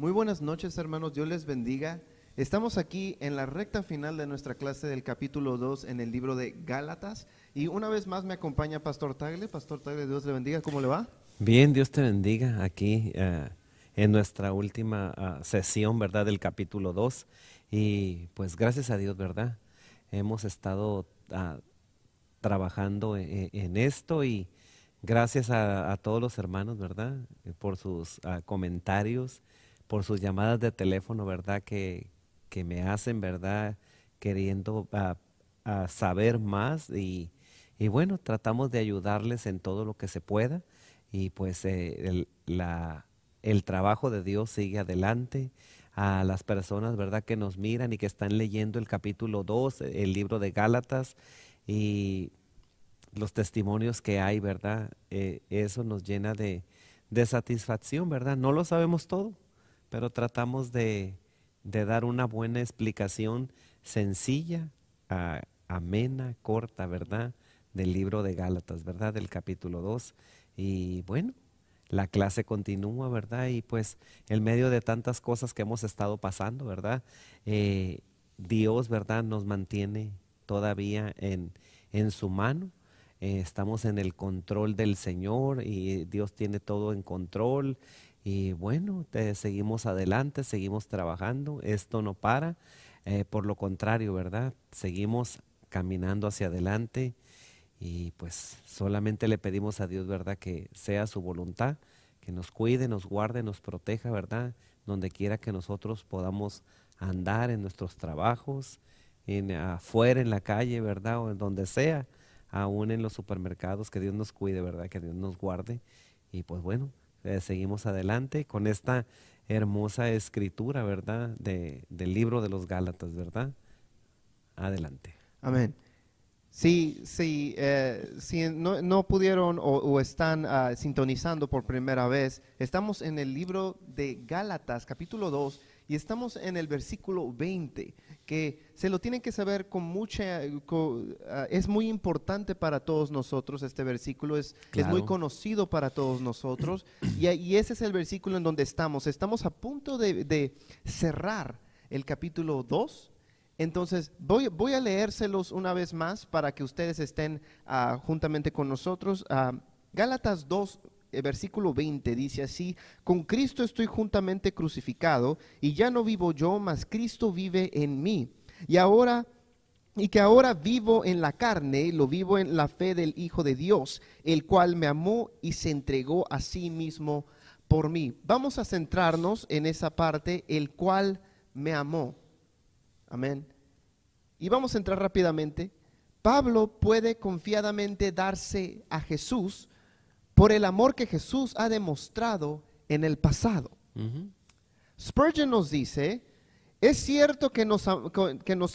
Muy buenas noches, hermanos. Dios les bendiga. Estamos aquí en la recta final de nuestra clase del capítulo 2 en el libro de Gálatas. Y una vez más me acompaña Pastor Tagle. Pastor Tagle, Dios le bendiga. ¿Cómo le va? Bien, Dios te bendiga aquí eh, en nuestra última ah, sesión, ¿verdad? Del capítulo 2. Y pues gracias a Dios, ¿verdad? Hemos estado ah, trabajando e, e, en, esto y gracias a, a, todos los hermanos, ¿verdad? Por sus ah, comentarios por sus llamadas de teléfono, ¿verdad? Que, me hacen, ¿verdad? Queriendo a ah, ah, saber más y, bueno, tratamos de ayudarles en todo lo que se pueda y pues eh, el, trabajo de Dios sigue adelante a las personas, ¿verdad?, que nos miran y que están leyendo el capítulo 2, el libro de Gálatas y los testimonios que hay, ¿verdad? Eh, eso nos llena de satisfacción, ¿verdad? No lo sabemos todo, pero tratamos de, de dar una buena explicación sencilla, amena, corta, ¿verdad? Del libro de Gálatas, ¿verdad? Del capítulo 2. Y bueno, la clase continúa, ¿verdad? Y pues en medio de tantas cosas que hemos estado pasando, ¿verdad? Eh, Dios, ¿verdad? Nos mantiene todavía en, su mano. Eh, estamos en el control del Señor y Dios tiene todo en control y bueno, seguimos adelante, seguimos trabajando, esto no para, eh, por lo contrario, ¿verdad? Seguimos caminando hacia adelante y pues solamente le pedimos a Dios, ¿verdad? Que sea su voluntad, que nos cuide, nos guarde, nos proteja, ¿verdad? Donde quiera que nosotros podamos andar en nuestros trabajos, en, afuera en la calle, ¿verdad? O en donde sea, aún en los supermercados, que Dios nos cuide, ¿verdad? Que Dios nos guarde. Y pues bueno, eh, seguimos adelante con esta hermosa escritura, ¿verdad? De, del libro de los Gálatas, ¿verdad? Adelante. Amén. Sí, sí, eh, si no, no, pudieron o, están ah, sintonizando por primera vez, estamos en el libro de Gálatas, capítulo 2, y estamos en el versículo 20, que se lo tienen que saber con mucha, ah, es muy importante para todos nosotros, este versículo es, es muy conocido para todos nosotros. y, ese es el versículo en donde estamos. Estamos a punto de, cerrar el capítulo 2. Entonces, voy, voy, a leérselos una vez más para que ustedes estén ah, juntamente con nosotros. Ah, Gálatas 2, el eh, versículo 20 dice así, con Cristo estoy juntamente crucificado y ya no vivo yo, mas Cristo vive en mí. Y ahora y que ahora vivo en la carne, lo vivo en la fe del Hijo de Dios, el cual me amó y se entregó a sí mismo por mí. Vamos a centrarnos en esa parte, el cual me amó. Amén. Y vamos a entrar rápidamente. Pablo puede confiadamente darse a Jesús por el amor que Jesús ha demostrado en el pasado. Spurgeon nos dice, es cierto que nos,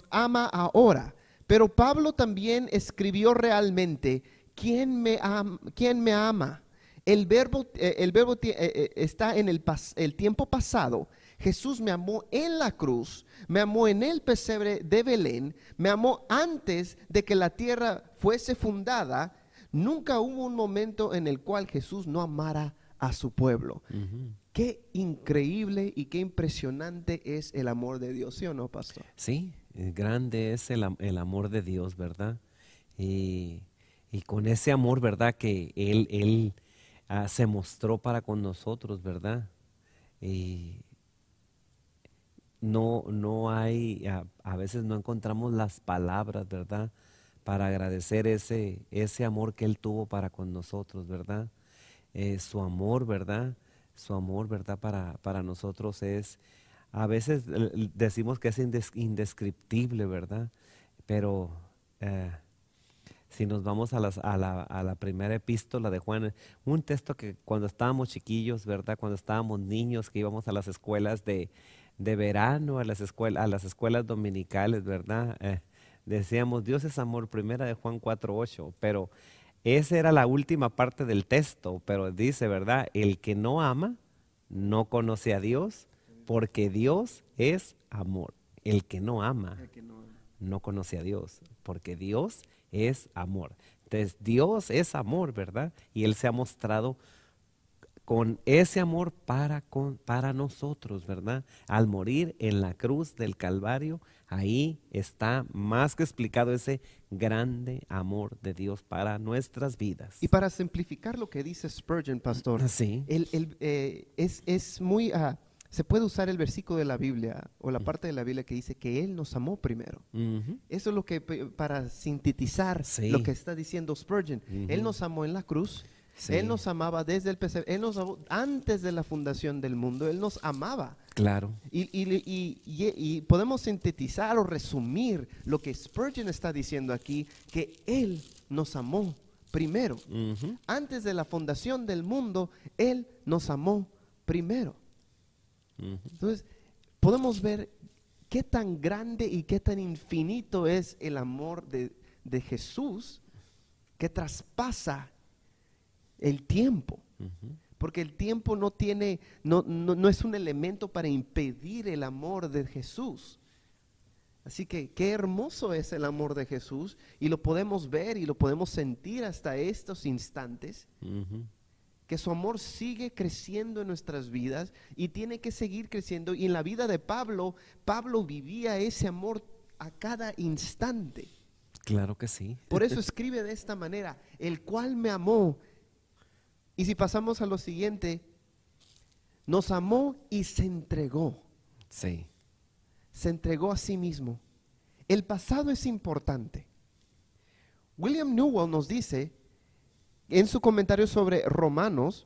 ama ahora, pero Pablo también escribió realmente, ¿quién me, ama? El verbo, eh, eh, eh, está en el tiempo pasado. Jesús me amó en la cruz, me amó en el pesebre de Belén, me amó antes de que la tierra fuese fundada Nunca hubo un momento en el cual Jesús no amara a su pueblo. Qué increíble y qué impresionante es el amor de Dios, ¿sí o no, pastor? Sí, eh, grande es el, amor de Dios, ¿verdad? Y, con ese amor, ¿verdad? Que Él, él ah, se mostró para con nosotros, ¿verdad? Y no, no hay, ah, a, veces no encontramos las palabras, ¿verdad? para agradecer ese, ese amor que Él tuvo para con nosotros, ¿verdad? Eh, su amor, ¿verdad? Su amor, ¿verdad? Para, para nosotros es, a veces decimos que es indescriptible, ¿verdad? Pero eh, si nos vamos a, la, primera epístola de Juan, un texto que cuando estábamos chiquillos, ¿verdad? Cuando estábamos niños, que íbamos a las escuelas de, verano, a las, escuelas, a las escuelas dominicales, ¿verdad? Eh, Decíamos, Dios es amor, primera de Juan 4.8, pero esa era la última parte del texto, pero dice, ¿verdad? El que no ama, no conoce a Dios, porque Dios es amor. El que no ama, no conoce a Dios, porque Dios es amor. Entonces, Dios es amor, ¿verdad? Y Él se ha mostrado con ese amor para, para nosotros, ¿verdad? Al morir en la cruz del Calvario, ahí está más que explicado ese grande amor de Dios para nuestras vidas. Y para simplificar lo que dice Spurgeon, pastor, ah, sí. Eh, es, muy... Ah, se puede usar el versículo de la Biblia o la mm. parte de la Biblia que dice que Él nos amó primero. Eso es lo que, para sintetizar lo que está diciendo Spurgeon, Él nos amó en la cruz él nos amaba desde el pesebre, antes de la fundación del mundo, Él nos amaba. Claro. Y, podemos sintetizar o resumir lo que Spurgeon está diciendo aquí, que Él nos amó primero. Antes de la fundación del mundo, Él nos amó primero. Entonces, podemos ver qué tan grande y qué tan infinito es el amor de Jesús que traspasa el tiempo. Porque el tiempo no tiene, no, no, es un elemento para impedir el amor de Jesús. Así que qué hermoso es el amor de Jesús y lo podemos ver y lo podemos sentir hasta estos instantes. Que su amor sigue creciendo en nuestras vidas y tiene que seguir creciendo. Y en la vida de Pablo, Pablo vivía ese amor a cada instante. Claro que sí. Por eso escribe de esta manera, el cual me amó y si pasamos a lo siguiente, nos amó y se entregó. Sí. Se entregó a sí mismo. El pasado es importante. William Newell nos dice, en su comentario sobre Romanos,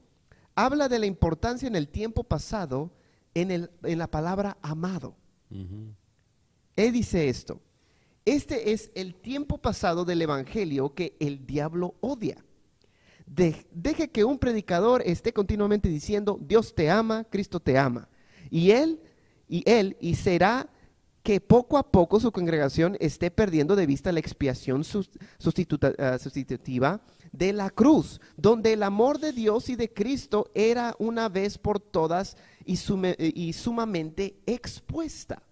habla de la importancia en el tiempo pasado en, la palabra amado. Él dice esto, este es el tiempo pasado del Evangelio que el diablo odia deje que un predicador esté continuamente diciendo, Dios te ama, Cristo te ama. Y él, y él, y será que poco a poco su congregación esté perdiendo de vista la expiación ah, sustitutiva de la cruz, donde el amor de Dios y de Cristo era una vez por todas y, sumamente expuesta.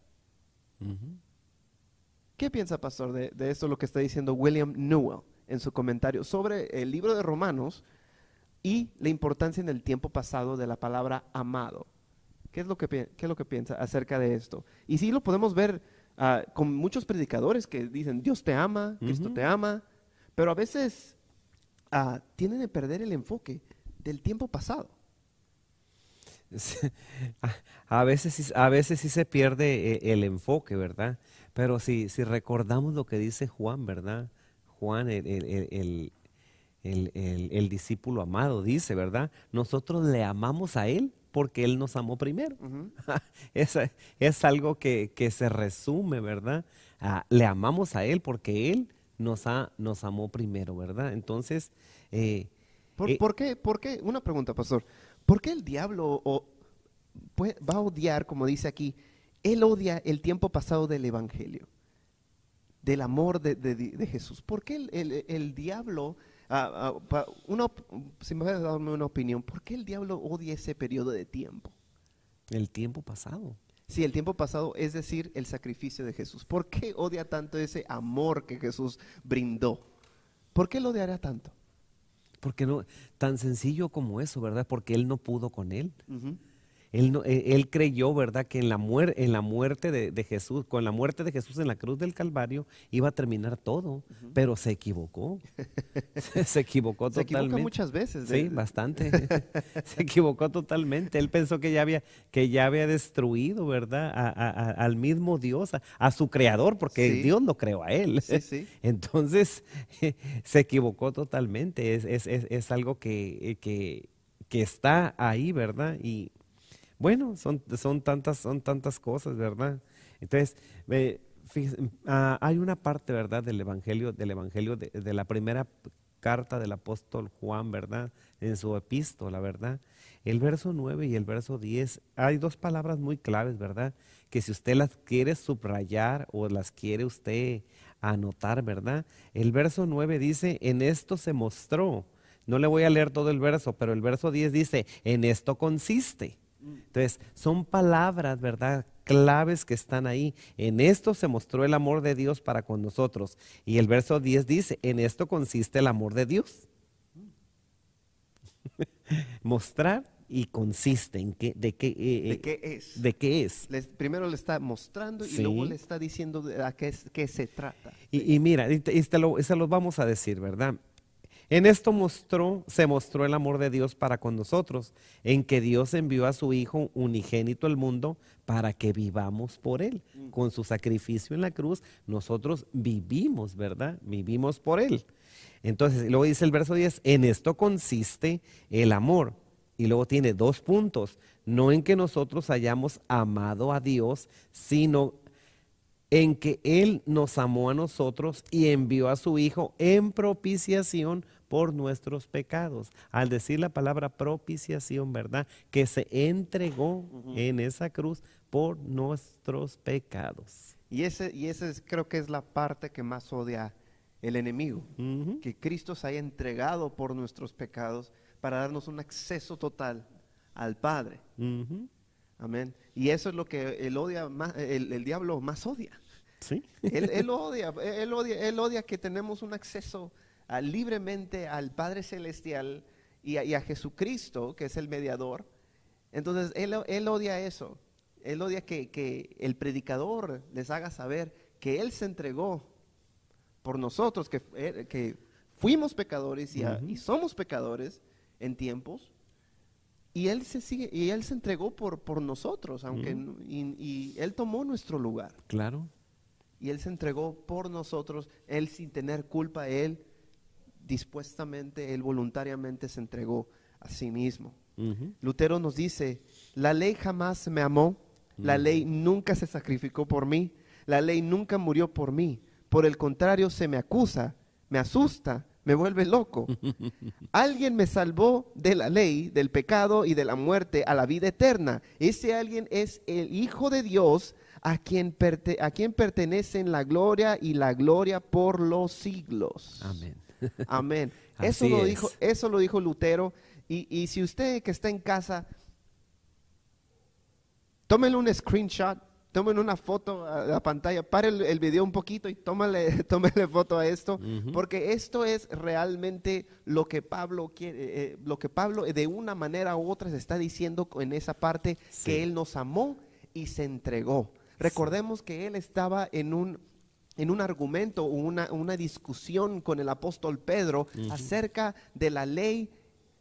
¿Qué piensa, pastor, de, de esto lo que está diciendo William Newell? en su comentario sobre el libro de Romanos y la importancia en el tiempo pasado de la palabra amado. ¿Qué es lo que, lo que piensa acerca de esto? Y sí lo podemos ver ah, con muchos predicadores que dicen, Dios te ama, Cristo te ama, pero a veces ah, tienen que perder el enfoque del tiempo pasado. A veces, a veces sí se pierde eh, el enfoque, ¿verdad? Pero si, si recordamos lo que dice Juan, ¿verdad? Juan, el, discípulo amado, dice, ¿verdad? Nosotros le amamos a Él porque Él nos amó primero. es, algo que, se resume, ¿verdad? le amamos a Él porque Él nos, nos amó primero, ¿verdad? Entonces... Eh, eh, ¿Por, qué? ¿Por qué? Una pregunta, pastor. ¿Por qué el diablo va a odiar, como dice aquí, él odia el tiempo pasado del Evangelio? del amor de, Jesús. ¿Por qué el, el, diablo, ah, ah, si me vas a una opinión, ¿por qué el diablo odia ese periodo de tiempo? El tiempo pasado. Sí, el tiempo pasado, es decir, el sacrificio de Jesús. ¿Por qué odia tanto ese amor que Jesús brindó? ¿Por qué lo odiará tanto? Porque no, tan sencillo como eso, ¿verdad? Porque él no pudo con él. E, él, creyó, ¿verdad?, que en la, muerte de, Jesús, con la muerte de Jesús en la cruz del Calvario, iba a terminar todo, pero se equivocó. se equivocó totalmente. Se equivocó muchas veces. Sí, bastante. se equivocó totalmente. Él pensó que ya había, que ya había destruido, ¿verdad?, al mismo Dios, a, su creador, porque Dios no creó a él. Sí, sí. Entonces, se equivocó totalmente. Es, algo eh, que, que está ahí, ¿verdad? Y bueno, son, son, tantas, son tantas cosas, ¿verdad? Entonces, ah, hay una parte, ¿verdad?, del Evangelio, del Evangelio de, de, la primera carta del apóstol Juan, ¿verdad?, en su epístola, ¿verdad? El verso 9 y el verso 10, hay dos palabras muy claves, ¿verdad?, que si usted las quiere subrayar o las quiere usted anotar, ¿verdad? El verso 9 dice, en esto se mostró. No le voy a leer todo el verso, pero el verso 10 dice, en esto consiste. Entonces, son palabras, ¿verdad? claves que están ahí. En esto se mostró el amor de Dios para con nosotros. Y el verso 10 dice, en esto consiste el amor de Dios. Mostrar y consiste en qué, de qué, eh, ¿De eh, qué es. De qué es. primero le está mostrando y luego le está diciendo de a qué, qué se trata. Y, mira, y lo, vamos a decir, ¿verdad? En esto mostró, se mostró el amor de Dios para con nosotros, en que Dios envió a su Hijo unigénito al mundo para que vivamos por Él. Mm. Con su sacrificio en la cruz, nosotros vivimos, ¿verdad? Vivimos por Él. Entonces, luego dice el verso 10, en esto consiste el amor. Y luego tiene dos puntos, no en que nosotros hayamos amado a Dios, sino en que Él nos amó a nosotros y envió a su Hijo en propiciación por nuestros pecados. Al decir la palabra propiciación, ¿verdad? Que se entregó en esa cruz por nuestros pecados. Y ese, y ese es, creo que es la parte que más odia el enemigo, que Cristo se haya entregado por nuestros pecados para darnos un acceso total al Padre. Amén. Y eso es lo que el, odia más, el, diablo más odia. ¿Sí? él, odia, él, odia, él odia que tenemos un acceso libremente al Padre Celestial y a, Jesucristo, que es el mediador, entonces él, odia eso. Él odia que, el predicador les haga saber que Él se entregó por nosotros, que, eh, que fuimos pecadores y, y, somos pecadores en tiempos. Y él se sigue, y él se entregó por, por nosotros, aunque y, y, él tomó nuestro lugar. Claro. Y él se entregó por nosotros, él sin tener culpa, él dispuestamente, él voluntariamente se entregó a sí mismo. Lutero nos dice, la ley jamás me amó, la ley nunca se sacrificó por mí, la ley nunca murió por mí, por el contrario se me acusa, me asusta, me vuelve loco. alguien me salvó de la ley, del pecado y de la muerte a la vida eterna. Ese alguien es el Hijo de Dios a quien, a quien pertenecen la gloria y la gloria por los siglos. Amén. Amén. Eso lo, dijo, eso lo dijo Lutero. Y, si usted que está en casa, tómele un screenshot, tomen una foto a la pantalla, pare el, video un poquito y tómale, tómale foto a esto, porque esto es realmente lo que Pablo quiere, eh, eh, lo que Pablo eh, de una manera u otra se está diciendo en esa parte que él nos amó y se entregó. Recordemos que él estaba en un en un argumento, una, una discusión con el apóstol Pedro acerca de la ley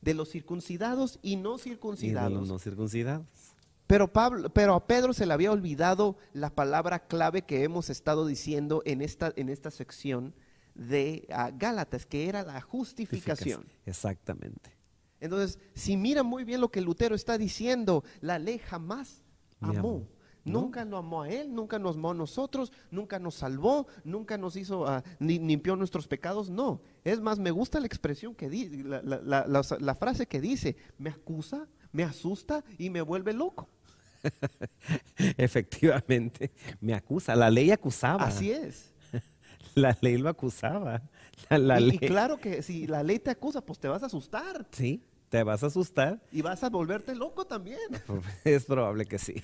de los circuncidados y no circuncidados. de los no circuncidados. Pero, Pablo, pero a Pedro se le había olvidado la palabra clave que hemos estado diciendo en esta, en esta sección de ah, Gálatas, que era la justificación. justificación. Exactamente. Entonces, si mira muy bien lo que Lutero está diciendo, la ley jamás amó Nunca lo amó a Él, nunca nos amó a nosotros, nunca nos salvó, nunca nos hizo, ah, ni limpió nuestros pecados, no. Es más, me gusta la expresión que dice, la, frase que dice, me acusa, me asusta y me vuelve loco. Efectivamente, me acusa, la ley acusaba. Así es. La ley lo acusaba. y claro que si la ley te acusa, pues te vas a asustar. Sí, te vas a asustar. Y vas a volverte loco también. Pues, es probable que sí.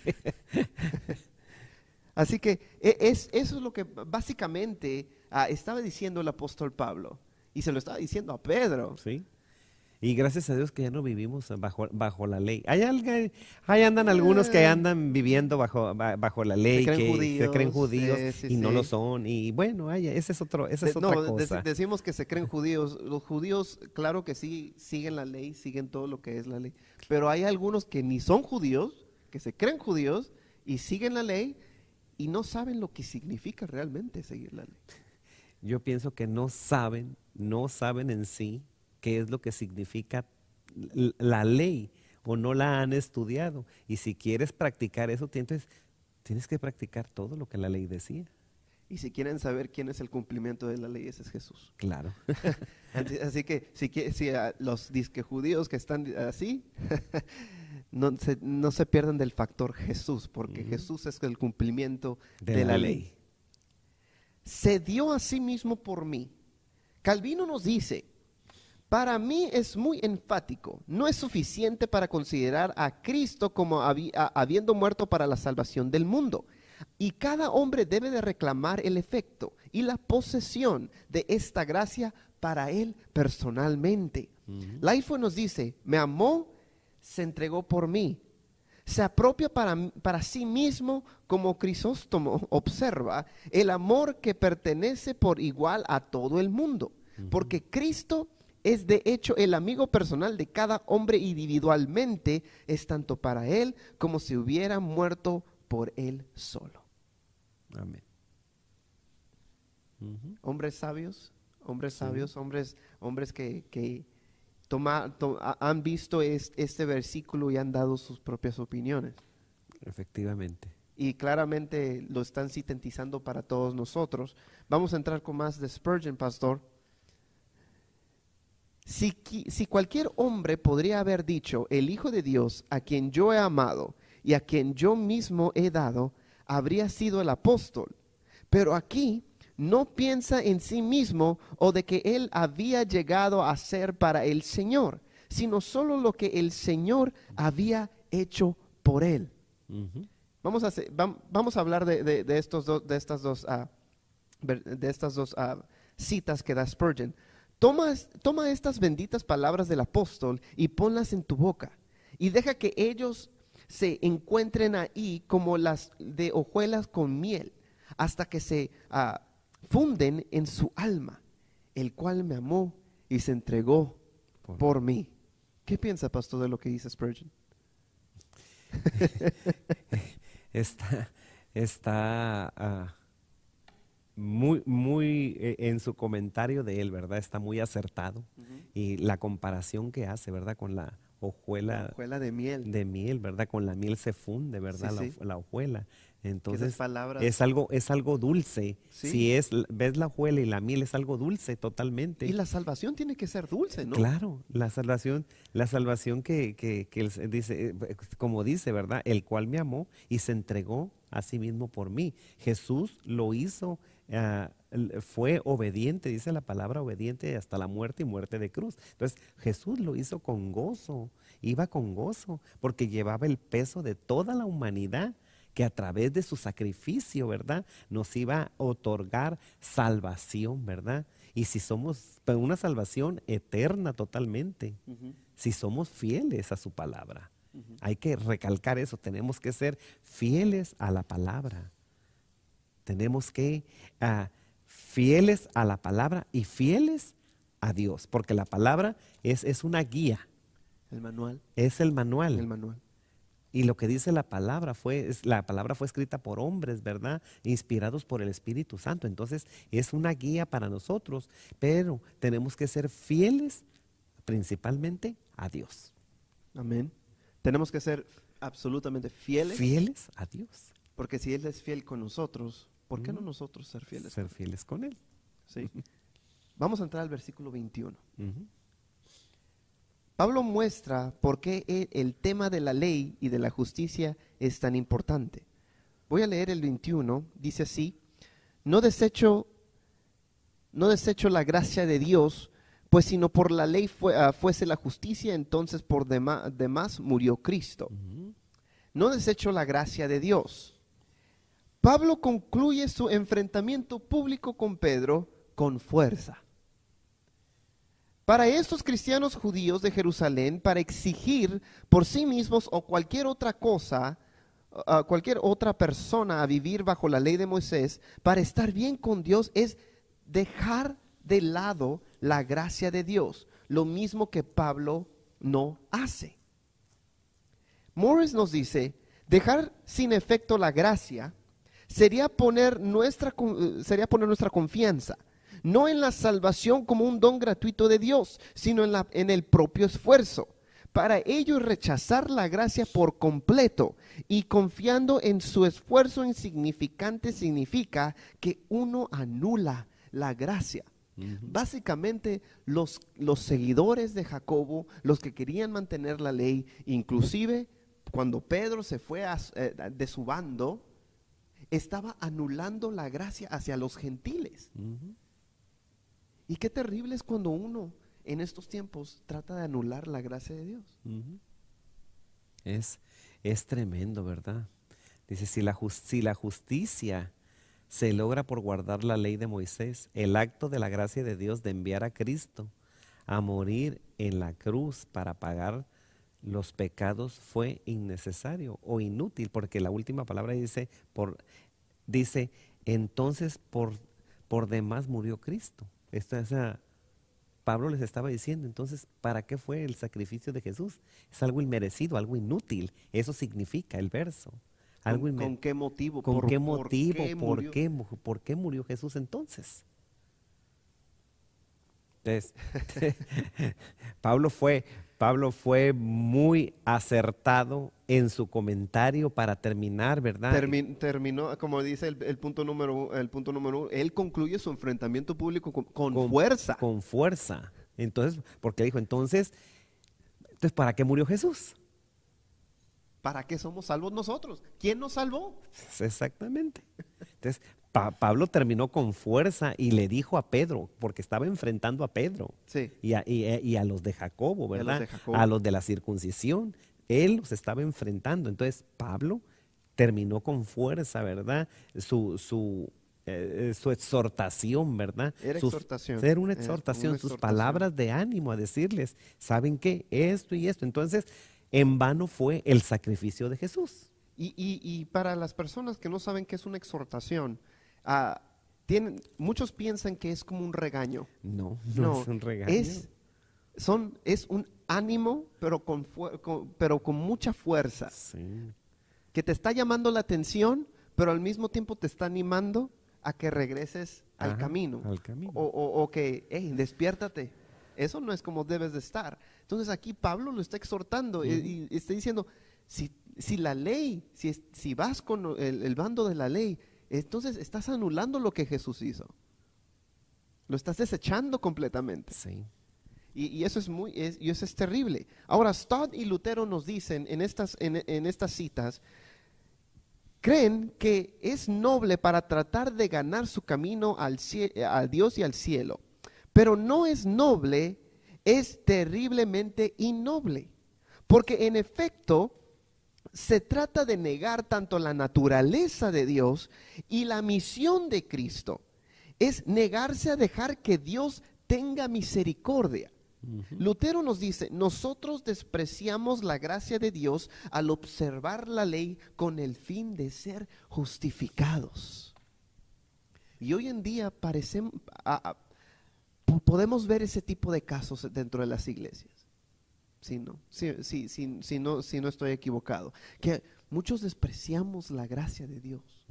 Así que e, es, eso es lo que básicamente ah, estaba diciendo el apóstol Pablo. Y se lo estaba diciendo a Pedro. Sí. Y gracias a Dios que ya no vivimos bajo, bajo la ley. Hay, hay andan algunos que ah. andan viviendo bajo, bajo la ley, se creen que judíos, se creen judíos y no lo son. Y bueno, ese es otro, esa es otra no, decimos que se creen judíos. Los judíos, claro que sí, siguen la ley, siguen todo lo que es la ley. Pero hay algunos que ni son judíos, que se creen judíos y siguen la ley y no saben lo que significa realmente seguir la ley. Yo pienso que no saben, no saben en sí qué es lo que significa la ley o no la han estudiado. Y si quieres practicar eso, tienes que practicar todo lo que la ley decía. Y si quieren saber quién es el cumplimiento de la ley, ese es Jesús. Claro. así, que si, los disque judíos que están así, no, se, no se pierdan del factor Jesús, porque Jesús es el cumplimiento de, la, ley. Se dio a sí mismo por mí. Calvino nos dice para mí es muy enfático. No es suficiente para considerar a Cristo como habiendo muerto para la salvación del mundo. Y cada hombre debe de reclamar el efecto y la posesión de esta gracia para él personalmente. La nos dice, me amó, se entregó por mí. Se apropia para, para sí mismo, como Crisóstomo observa, el amor que pertenece por igual a todo el mundo. Porque Cristo es de hecho el amigo personal de cada hombre individualmente, es tanto para él como si hubiera muerto por él solo. Amén. Hombres sabios, hombres sabios, hombres, hombres que, que toma, han visto este versículo y han dado sus propias opiniones. Efectivamente. Y claramente lo están sintetizando para todos nosotros. Vamos a entrar con más de Spurgeon, pastor. Si, cualquier hombre podría haber dicho, el Hijo de Dios, a quien yo he amado y a quien yo mismo he dado, habría sido el apóstol. Pero aquí no piensa en sí mismo o de que él había llegado a ser para el Señor, sino solo lo que el Señor había hecho por él. vamos, a a, hablar de, estos estas dos, de estas dos ah, ah, citas que da Spurgeon. Toma, estas benditas palabras del apóstol y ponlas en tu boca y deja que ellos se encuentren ahí como las de hojuelas con miel hasta que se ah, funden en su alma, el cual me amó y se entregó por, mí. ¿Qué piensa, pastor, de lo que dice Spurgeon? está, está ah, muy, muy e, en su comentario de él, ¿verdad? Está muy acertado. Y la comparación que hace, ¿verdad? Con la hojuela. de miel. De miel, ¿verdad? Con la miel se funde, ¿verdad? la, la hojuela. Entonces, es algo, es algo dulce. Si es, ves la juela y la miel, es algo dulce totalmente. Y la salvación tiene que ser dulce, ¿no? Claro, la salvación, la salvación que, que, dice, eh, pues, como dice, ¿verdad? El cual me amó y se entregó a sí mismo por mí. Jesús lo hizo, ah, fue obediente, dice la palabra obediente hasta la muerte y muerte de cruz. Entonces, Jesús lo hizo con gozo, iba con gozo, porque llevaba el peso de toda la humanidad que a través de su sacrificio, ¿verdad? Nos iba a otorgar salvación, ¿verdad? Y si somos, pues, una salvación eterna totalmente, si somos fieles a su palabra. Hay que recalcar eso, tenemos que ser fieles a la palabra. Tenemos que ah, fieles a la palabra y fieles a Dios, porque la palabra es, es una guía. El manual. Es el manual. El manual. Y lo que dice la palabra fue, la palabra fue escrita por hombres, ¿verdad? Inspirados por el Espíritu Santo. Entonces es una guía para nosotros, pero tenemos que ser fieles principalmente a Dios. Amén. Tenemos que ser absolutamente fieles. Fieles a Dios. Porque si Él es fiel con nosotros, ¿por qué no mm. nosotros ser fieles? Ser fieles con Él. Sí. Vamos a entrar al versículo 21. Pablo muestra por qué e, el tema de la ley y de la justicia es tan importante. Voy a leer el 21, dice así, no desecho, no la gracia de Dios, pues si no por la ley ah, fuese la justicia, entonces por demás murió Cristo. No desecho la gracia de Dios. Pablo concluye su enfrentamiento público con Pedro con fuerza para estos cristianos judíos de Jerusalén, para exigir por sí mismos o cualquier otra cosa, cualquier otra persona a vivir bajo la ley de Moisés, para estar bien con Dios, es dejar de lado la gracia de Dios, lo mismo que Pablo no hace. Morris nos dice, dejar sin efecto la gracia sería poner nuestra, eh, sería poner nuestra confianza, no en la salvación como un don gratuito de Dios, sino en, la, en el propio esfuerzo. Para ello rechazar la gracia por completo y confiando en su esfuerzo insignificante significa que uno anula la gracia. Básicamente los, los, seguidores de Jacobo, los que querían mantener la ley, inclusive cuando Pedro se fue eh, de su bando, estaba anulando la gracia hacia los gentiles. Y qué terrible es cuando uno en estos tiempos trata de anular la gracia de Dios. es, tremendo, ¿verdad? Dice, si la, si la justicia se logra por guardar la ley de Moisés, el acto de la gracia de Dios de enviar a Cristo a morir en la cruz para pagar los pecados fue innecesario o inútil, porque la última palabra dice, por, dice entonces por, por demás murió Cristo. Pablo les estaba diciendo, entonces, ¿para qué fue el sacrificio de Jesús? Es algo inmerecido, algo inútil. Eso significa el verso. Algo ¿Con, qué motivo? ¿Con por, qué motivo? por, qué, por qué murió Jesús entonces? Entonces, Pablo fue, Pablo fue muy acertado en su comentario para terminar, ¿verdad? terminó, como dice el, punto número, el punto número uno, él concluye su enfrentamiento público con, fuerza. Con fuerza. Entonces, porque dijo, entonces, entonces, ¿para qué murió Jesús? ¿Para qué somos salvos nosotros? ¿Quién nos salvó? Exactamente. Entonces, Pablo terminó con fuerza y le dijo a Pedro, porque estaba enfrentando a Pedro eh, y, a, los de Jacobo, ¿verdad? A los de, la circuncisión. Él los estaba enfrentando. Entonces Pablo terminó con fuerza, ¿verdad? Su, su, eh, eh, su exhortación, ¿verdad? Era una exhortación, sus palabras de ánimo a decirles, ¿saben qué? Esto y esto. Entonces, en vano fue el sacrificio de Jesús. Y, y, y para las personas que no saben qué es una exhortación, Ah, muchos piensan que es como un regaño. No, no, es un regaño. Es, son, es un ánimo, pero con, pero con mucha fuerza. Que te está llamando la atención, pero al mismo tiempo te está animando a que regreses al camino. O, que, despiértate. Eso no es como debes de estar. Entonces aquí Pablo lo está exhortando y, está diciendo, si, si la ley, si, si vas con el bando de la ley, entonces estás anulando lo que Jesús hizo. Lo estás desechando completamente. Sí. Y, eso es muy, y eso es terrible. Ahora, Stott y Lutero nos dicen en estas, en, estas citas, creen que es noble para tratar de ganar su camino al, a Dios y al cielo, pero no es noble, es terriblemente innoble. Porque en efecto, se trata de negar tanto la naturaleza de Dios y la misión de Cristo. Es negarse a dejar que Dios tenga misericordia. Lutero nos dice, nosotros despreciamos la gracia de Dios al observar la ley con el fin de ser justificados. Y hoy en día parecemos, podemos ver ese tipo de casos dentro de las iglesias si no, no, si no estoy equivocado. Que muchos despreciamos la gracia de Dios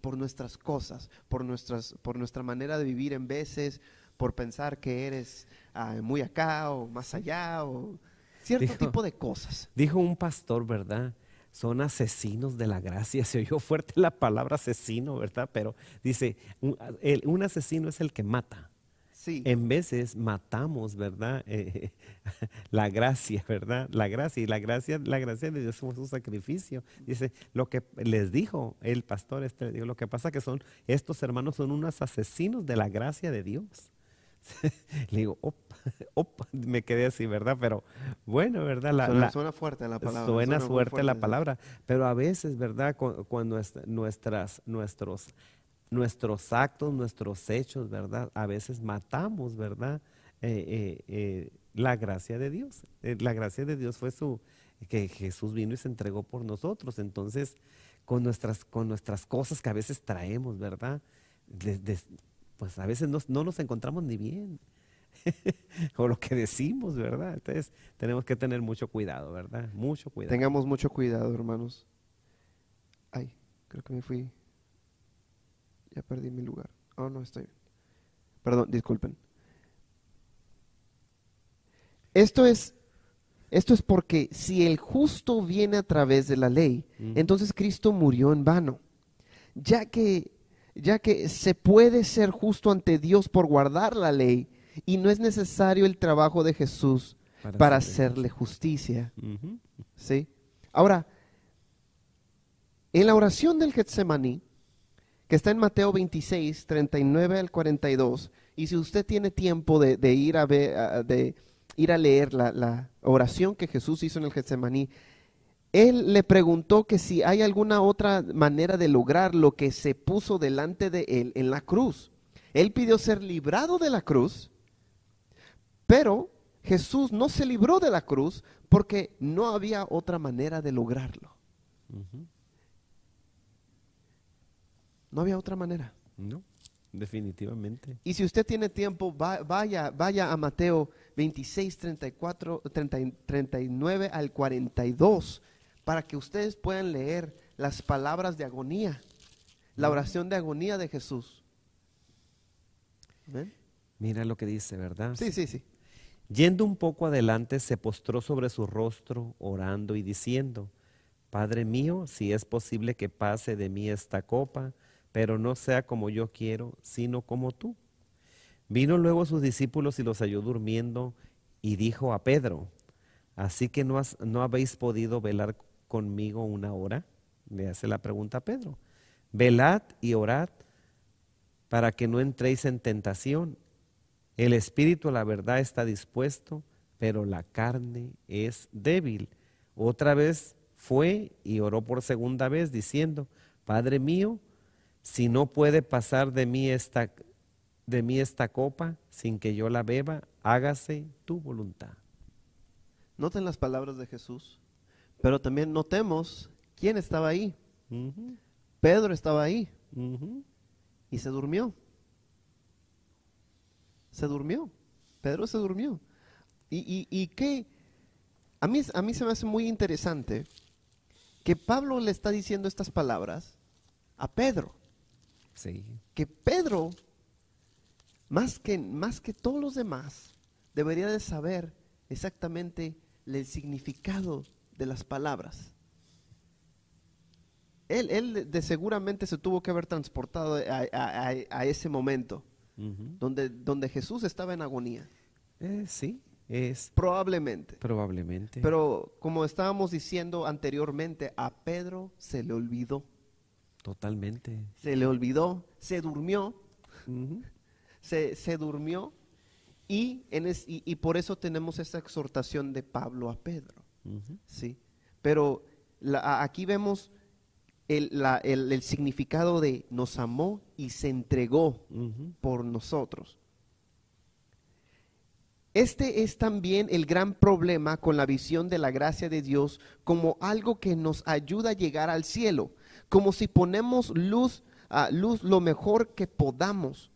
por nuestras cosas, por, nuestras, por nuestra manera de vivir en veces, por pensar que eres ah, muy acá o más allá o cierto tipo de cosas. Dijo un pastor, ¿verdad? Son asesinos de la gracia. Se oyó fuerte la palabra asesino, ¿verdad? Pero dice, un asesino es el que mata. En veces matamos, ¿verdad? Eh, la gracia, ¿verdad? La gracia. Y la gracia, la gracia de Dios fue un sacrificio. Dice, lo que les dijo el pastor este, lo que pasa es que son, estos hermanos son unos asesinos de la gracia de Dios. Le digo, op, op, me quedé así, ¿verdad? Pero bueno, ¿verdad? suena, fuerte la palabra. Suena, la palabra. Pero a veces, ¿verdad? Cuando nuestras, nuestros nuestros actos, nuestros hechos, ¿verdad? A veces matamos, ¿verdad? Eh, eh, eh, la gracia de Dios. la gracia de Dios fue su, que Jesús vino y se entregó por nosotros. Entonces, con nuestras, con nuestras cosas que a veces traemos, ¿verdad? pues a veces no nos encontramos ni bien. o lo que decimos, ¿verdad? Entonces, tenemos que tener mucho cuidado, ¿verdad? Mucho cuidado. Tengamos mucho cuidado, hermanos. Ay, creo que me fui. Ya perdí mi lugar. Oh, no, estoy bien. Perdón, disculpen. Esto es, esto es porque si el justo viene a través de la ley, entonces Cristo murió en vano. Ya que, ya que se puede ser justo ante Dios por guardar la ley y no es necesario el trabajo de Jesús para, hacerle justicia. ¿Sí? Ahora, en la oración del Getsemaní, que está en Mateo 26, 39 al 42. Y si usted tiene tiempo de, ir, a ver, de ir a leer la, oración que Jesús hizo en el Getsemaní, él le preguntó que si hay alguna otra manera de lograr lo que se puso delante de él en la cruz. Él pidió ser librado de la cruz, pero Jesús no se libró de la cruz porque no había otra manera de lograrlo. No había otra manera. No, definitivamente. Y si usted tiene tiempo, vaya, vaya a Mateo 26, 34, 39 al 42 para que ustedes puedan leer las palabras de agonía, la oración de agonía de Jesús. Mira lo que dice, ¿verdad? Sí, sí, sí. Yendo un poco adelante, se postró sobre su rostro, orando y diciendo, Padre mío, si es posible que pase de mí esta copa, pero no sea como yo quiero, sino como tú. Vino luego sus discípulos y los halló durmiendo y dijo a Pedro, así que no, no habéis podido velar conmigo una hora. Le hace la pregunta a Pedro. Velad y orad para que no entréis en tentación. El espíritu, la verdad, está dispuesto, pero la carne es débil. Otra vez fue y oró por segunda vez, diciendo, Padre mío, si no puede pasar de mí esta, de mí esta copa sin que yo la beba, hágase tu voluntad. Noten las palabras de Jesús, pero también notemos quién estaba ahí. Pedro estaba ahí y se durmió. Se durmió. Pedro se durmió. ¿Y, que qué? A mí, a mí se me hace muy interesante que Pablo le está diciendo estas palabras a Pedro. Que Pedro, más que, más que todos los demás, debería de saber exactamente el significado de las palabras. Él, seguramente se tuvo que haber transportado a, ese momento donde, donde Jesús estaba en agonía. Eh, sí, es. Probablemente. Probablemente. Pero como estábamos diciendo anteriormente, a Pedro se le olvidó. Totalmente. Se le olvidó, se durmió, se, durmió y, y, por eso tenemos esa exhortación de Pablo a Pedro. ¿sí? Pero aquí vemos el, significado de nos amó y se entregó por nosotros. Este es también el gran problema con la visión de la gracia de Dios como algo que nos ayuda a llegar al cielo como si ponemos luz a ah, luz lo mejor que podamos,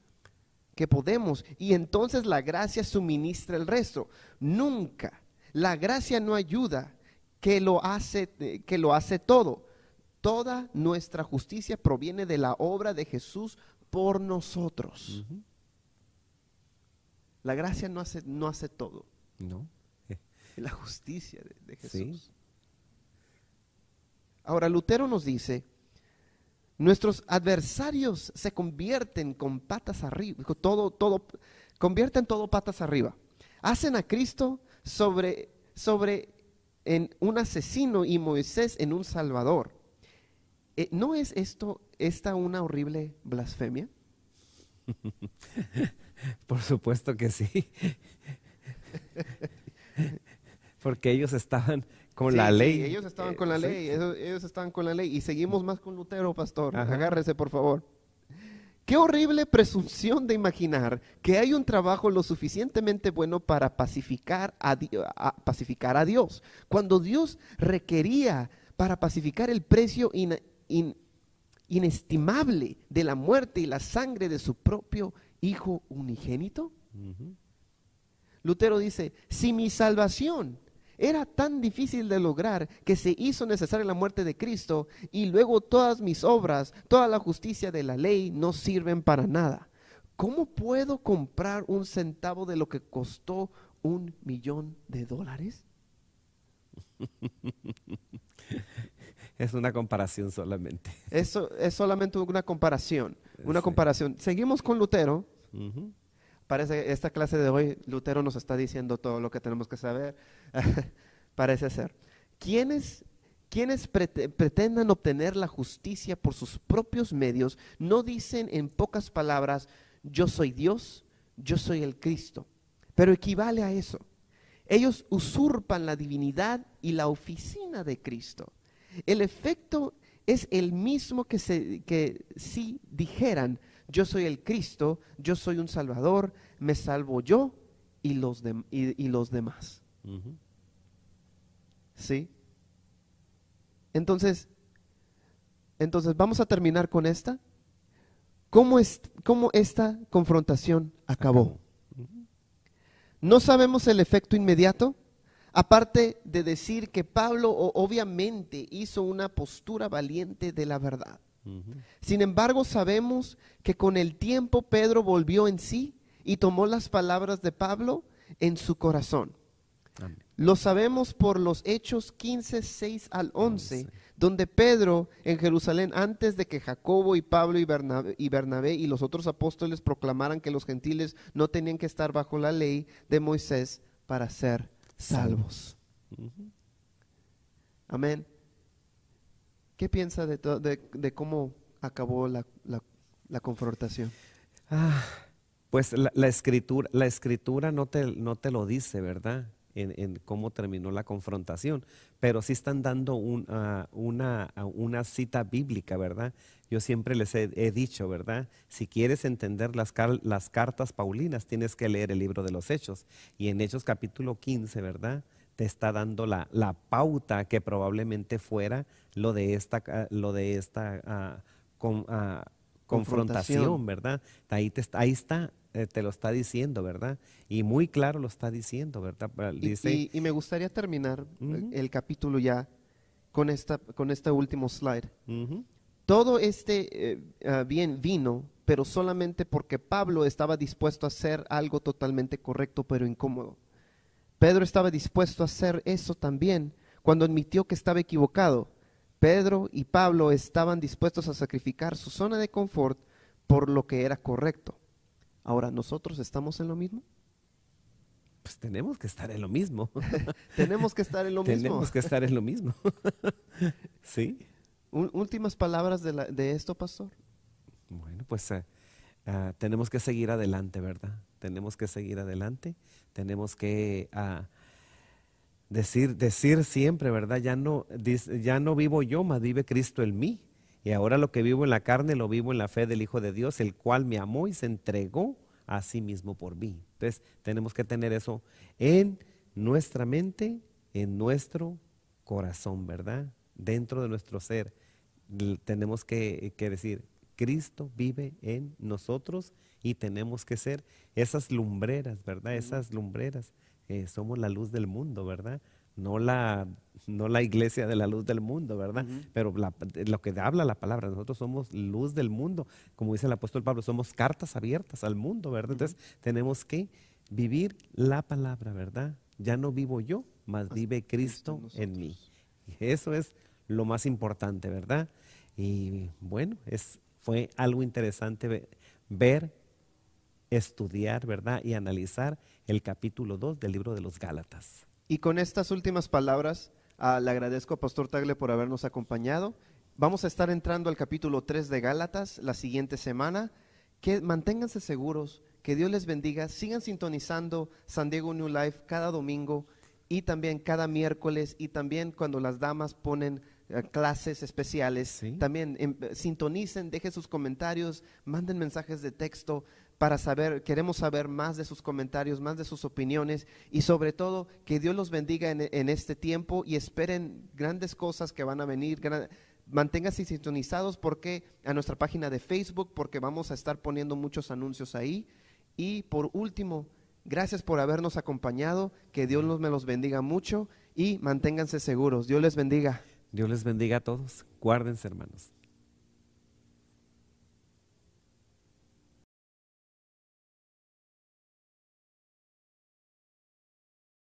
que podemos, y entonces la gracia suministra el resto. Nunca, la gracia no ayuda, que lo hace, eh, que lo hace todo. Toda nuestra justicia proviene de la obra de Jesús por nosotros. La gracia no hace, no hace todo. No. la justicia de, Jesús. Ahora, Lutero nos dice Nuestros adversarios se convierten con patas arriba, todo, todo, convierten todo patas arriba. Hacen a Cristo sobre, sobre en un asesino y Moisés en un salvador. Eh, ¿No es esto, esta una horrible blasfemia? Por supuesto que sí. Porque ellos estaban eh, con la ley. ellos estaban con la ley, ellos, estaban con la ley. Y seguimos más con Lutero, pastor. Agárrese, por favor. Qué horrible presunción de imaginar que hay un trabajo lo suficientemente bueno para pacificar a, pacificar a Dios, cuando Dios requería para pacificar el precio inestimable de la muerte y la sangre de su propio Hijo unigénito. Lutero dice, si mi salvación era tan difícil de lograr que se hizo necesaria la muerte de Cristo y luego todas mis obras, toda la justicia de la ley no sirven para nada. ¿Cómo puedo comprar un centavo de lo que costó un millón de dólares? es una comparación solamente. Eso es solamente una comparación. Una comparación. Seguimos con Lutero. Parece que esta clase de hoy, Lutero nos está diciendo todo lo que tenemos que saber. Parece ser. quienes pretendan obtener la justicia por sus propios medios no dicen en pocas palabras, yo soy Dios, yo soy el Cristo. Pero equivale a eso. Ellos usurpan la divinidad y la oficina de Cristo. El efecto es el mismo que, que si dijeran, yo soy el Cristo, yo soy un Salvador, me salvo yo y los, demás. ¿Sí? Entonces, entonces, vamos a terminar con esta. ¿Cómo, es, cómo esta confrontación acabó? No sabemos el efecto inmediato, aparte de decir que Pablo obviamente hizo una postura valiente de la verdad. Sin embargo, sabemos que con el tiempo Pedro volvió en sí y tomó las palabras de Pablo en su corazón. Lo sabemos por los Hechos 15, 6 al 11, donde Pedro en Jerusalén, antes de que Jacobo y Pablo y Bernabé, y los otros apóstoles proclamaran que los gentiles no tenían que estar bajo la ley de Moisés para ser salvos. Amén. ¿Qué piensa de, cómo acabó la, confrontación? Ah, pues la, escritura, la escritura no te, no te lo dice, ¿verdad? En, cómo terminó la confrontación, pero sí están dando ah, ah, una, cita bíblica, ¿verdad? Yo siempre les he, dicho, ¿verdad? Si quieres entender las cartas paulinas, tienes que leer el libro de los Hechos. Y en Hechos capítulo 15, ¿verdad? te está dando la, la pauta que probablemente fuera lo de esta, ah, lo de esta ah, ah, confrontación, ¿verdad? Ahí, te, ahí está, eh, te lo está diciendo, ¿verdad? Y muy claro lo está diciendo, ¿verdad? y, me gustaría terminar eh, el capítulo ya con, esta, con este último slide. Todo este eh, bien vino, pero solamente porque Pablo estaba dispuesto a hacer algo totalmente correcto, pero incómodo. Pedro estaba dispuesto a hacer eso también cuando admitió que estaba equivocado. Pedro y Pablo estaban dispuestos a sacrificar su zona de confort por lo que era correcto. Ahora, ¿nosotros estamos en lo mismo? Pues tenemos que estar en lo mismo. tenemos que estar en lo mismo. Tenemos que estar en lo mismo. sí. Últimas palabras de, esto, pastor. Bueno, pues eh, eh, tenemos que seguir adelante, ¿verdad? tenemos que seguir adelante, tenemos que ah, decir, decir siempre, ¿verdad? Ya no, ya no vivo yo, mas vive Cristo en mí. Y ahora lo que vivo en la carne lo vivo en la fe del Hijo de Dios, el cual me amó y se entregó a sí mismo por mí. Entonces tenemos que tener eso en nuestra mente, en nuestro corazón, ¿verdad? Dentro de nuestro ser. Tenemos que, que decir, Cristo vive en nosotros y tenemos que ser esas lumbreras, ¿verdad? Esas lumbreras. Eh, somos la luz del mundo, ¿verdad? No la, no la iglesia de la luz del mundo, ¿verdad? Pero lo que habla la palabra, nosotros somos luz del mundo. Como dice el apóstol Pablo, somos cartas abiertas al mundo, ¿verdad? Entonces tenemos que vivir la palabra, ¿verdad? Ya no vivo yo, más vive Cristo en mí. eso es lo más importante, ¿verdad? Y bueno, es, fue algo interesante ver estudiar, ¿verdad? Y analizar el capítulo 2 del libro de los Gálatas. Y con estas últimas palabras, ah, le agradezco a Pastor Tagle por habernos acompañado. Vamos a estar entrando al capítulo 3 de Gálatas la siguiente semana. Que manténganse seguros, que Dios les bendiga. Sigan sintonizando San Diego New Life cada domingo y también cada miércoles y también cuando las damas ponen eh, clases especiales. También em, sintonicen, dejen sus comentarios, manden mensajes de texto para saber, queremos saber más de sus comentarios, más de sus opiniones y sobre todo que Dios los bendiga en, este tiempo y esperen grandes cosas que van a venir. manténganse sintonizados porque a nuestra página de Facebook porque vamos a estar poniendo muchos anuncios ahí y por último, gracias por habernos acompañado, que Dios los, me los bendiga mucho y manténganse seguros. Dios les bendiga. Dios les bendiga a todos. Guárdense, hermanos.